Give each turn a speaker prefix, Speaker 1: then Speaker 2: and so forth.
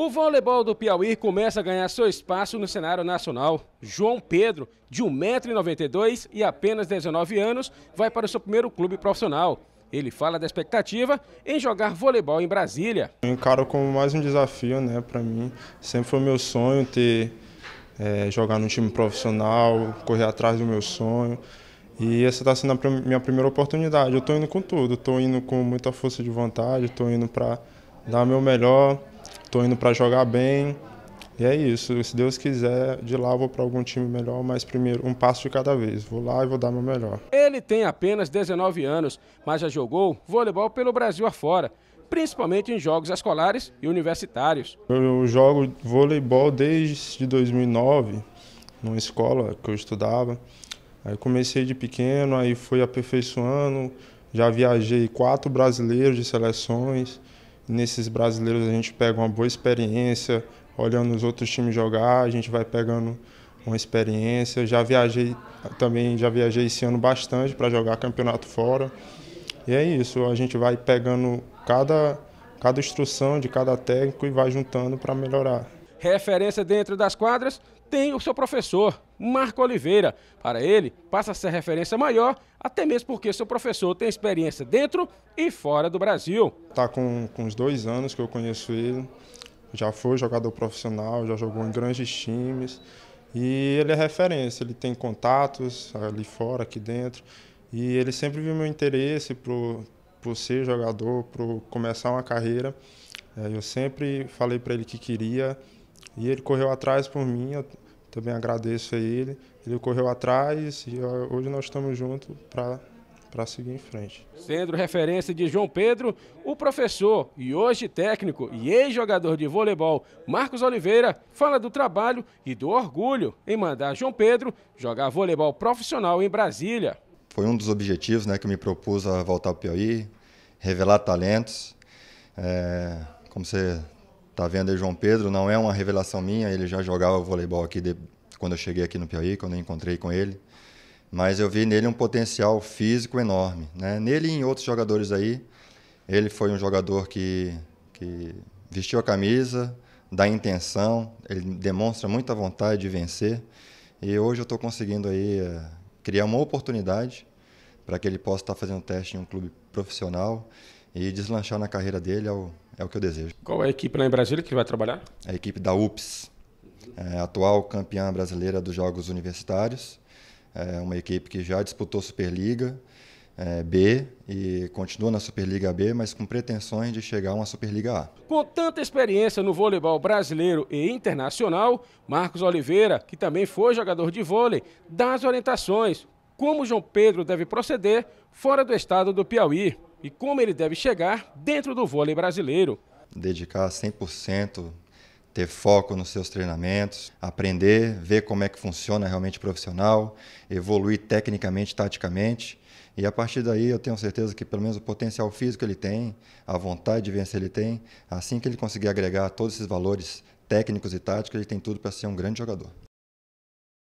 Speaker 1: O voleibol do Piauí começa a ganhar seu espaço no cenário nacional. João Pedro, de 1,92m e apenas 19 anos, vai para o seu primeiro clube profissional. Ele fala da expectativa em jogar voleibol em Brasília.
Speaker 2: Eu encaro como mais um desafio né, para mim. Sempre foi meu sonho ter é, jogar num time profissional, correr atrás do meu sonho. E essa está sendo a minha primeira oportunidade. Eu estou indo com tudo, estou indo com muita força de vontade, estou indo para dar meu melhor Estou indo para jogar bem. E é isso. Se Deus quiser, de lá vou para algum time melhor, mas primeiro, um passo de cada vez. Vou lá e vou dar meu melhor.
Speaker 1: Ele tem apenas 19 anos, mas já jogou voleibol pelo Brasil afora, principalmente em jogos escolares e universitários.
Speaker 2: Eu jogo voleibol desde 2009, numa escola que eu estudava. Aí comecei de pequeno, aí fui aperfeiçoando. Já viajei quatro brasileiros de seleções nesses brasileiros a gente pega uma boa experiência, olhando os outros times jogar, a gente vai pegando uma experiência. Já viajei também, já viajei esse ano bastante para jogar campeonato fora. E é isso, a gente vai pegando cada, cada instrução de cada técnico e vai juntando para melhorar.
Speaker 1: Referência dentro das quadras tem o seu professor, Marco Oliveira. Para ele, passa a ser referência maior, até mesmo porque seu professor tem experiência dentro e fora do Brasil.
Speaker 2: Está com, com uns dois anos que eu conheço ele, já foi jogador profissional, já jogou em grandes times e ele é referência, ele tem contatos ali fora, aqui dentro e ele sempre viu meu interesse por, por ser jogador, por começar uma carreira. É, eu sempre falei para ele que queria e ele correu atrás por mim também agradeço a ele. Ele correu atrás e hoje nós estamos juntos para para seguir em frente.
Speaker 1: Sendo referência de João Pedro, o professor e hoje técnico e ex-jogador de voleibol Marcos Oliveira fala do trabalho e do orgulho em mandar João Pedro jogar voleibol profissional em Brasília.
Speaker 3: Foi um dos objetivos né, que me propus a voltar ao Piauí, revelar talentos. É, como você Tá vendo aí João Pedro, não é uma revelação minha, ele já jogava voleibol aqui de, quando eu cheguei aqui no Piauí, quando eu encontrei com ele. Mas eu vi nele um potencial físico enorme, né? Nele e em outros jogadores aí, ele foi um jogador que, que vestiu a camisa, dá intenção, ele demonstra muita vontade de vencer. E hoje eu estou conseguindo aí eh, criar uma oportunidade para que ele possa estar tá fazendo teste em um clube profissional e deslanchar na carreira dele é o, é o que eu desejo. Qual é a
Speaker 1: equipe lá em Brasília que vai trabalhar?
Speaker 3: A equipe da UPS, é, atual campeã brasileira dos Jogos Universitários. É uma equipe que já disputou Superliga é, B e continua na Superliga B, mas com pretensões de chegar a uma Superliga A.
Speaker 1: Com tanta experiência no voleibol brasileiro e internacional, Marcos Oliveira, que também foi jogador de vôlei, dá as orientações como João Pedro deve proceder fora do estado do Piauí e como ele deve chegar dentro do vôlei brasileiro.
Speaker 3: Dedicar 100%, ter foco nos seus treinamentos, aprender, ver como é que funciona realmente profissional, evoluir tecnicamente, taticamente. E a partir daí eu tenho certeza que pelo menos o potencial físico ele tem, a vontade de vencer ele tem, assim que ele conseguir agregar todos esses valores técnicos e táticos, ele tem tudo para ser um grande jogador.